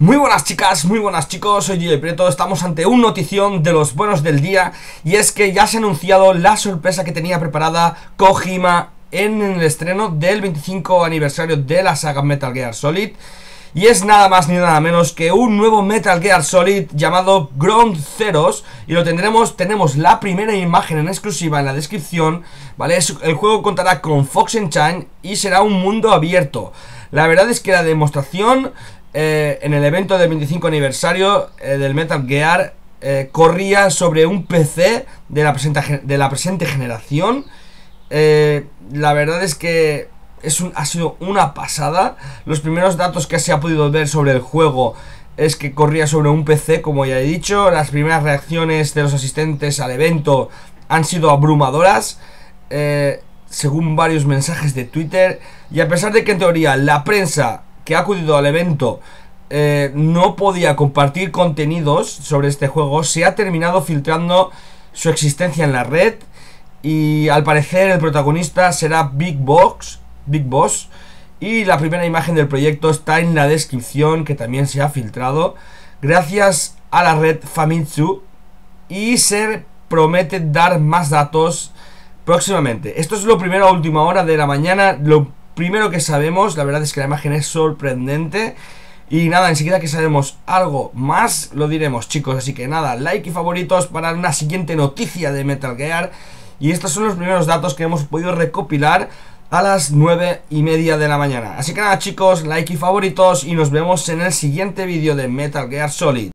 Muy buenas chicas, muy buenas chicos, soy Gio Prieto, estamos ante un notición de los buenos del día y es que ya se ha anunciado la sorpresa que tenía preparada Kojima en el estreno del 25 aniversario de la saga Metal Gear Solid y es nada más ni nada menos que un nuevo Metal Gear Solid llamado Ground Zeros y lo tendremos, tenemos la primera imagen en exclusiva en la descripción, ¿vale? El juego contará con Fox and Chan y será un mundo abierto. La verdad es que la demostración eh, en el evento del 25 aniversario eh, del Metal Gear, eh, corría sobre un PC de la, de la presente generación. la verdad es que es ha sido una pasada. Los primeros datos que se ha podido ver sobre el juego es que corría sobre un PC, como ya he dicho. Las primeras reacciones de los asistentes al evento han sido abrumadoras, según varios mensajes de Twitter. Y a pesar de que en teoría la prensa que ha acudido al evento eh, no podía compartir contenidos sobre este juego, se ha terminado filtrando su existencia en la red y al parecer el protagonista será Big Box, Big Boss y la primera imagen del proyecto está en la descripción que también se ha filtrado gracias a la red Famitsu y se promete dar más datos próximamente. Esto es lo primero a última hora de la mañana, lo primero que sabemos, la verdad es que la imagen es sorprendente. Y nada, enseguida que sabemos algo más, lo diremos, chicos. Así que nada, like y favoritos para una siguiente noticia de Metal Gear. Y estos son los primeros datos que hemos podido recopilar a las nueve y media de la mañana. Así que nada, chicos, like y favoritos. Y nos vemos en el siguiente vídeo de Metal Gear Solid.